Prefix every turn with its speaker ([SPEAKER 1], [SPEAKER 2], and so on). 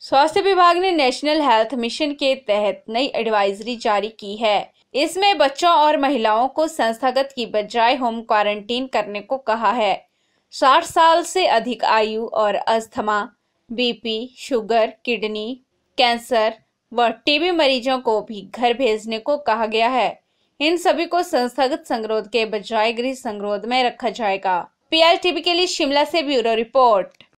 [SPEAKER 1] स्वास्थ्य विभाग ने नेशनल हेल्थ मिशन के तहत नई एडवाइजरी जारी की है इसमें बच्चों और महिलाओं को संस्थागत की बजाय होम क्वारंटीन करने को कहा है 60 साल से अधिक आयु और asthma BP sugar kidney cancer व टीबी मरीजों को भी घर भेजने को कहा गया है इन सभी को संस्थागत संगरोध के बजाय गृह संगरोध में रखा जाएगा पीआरटीवी के लिए शिमला से ब्यूरो रिपोर्ट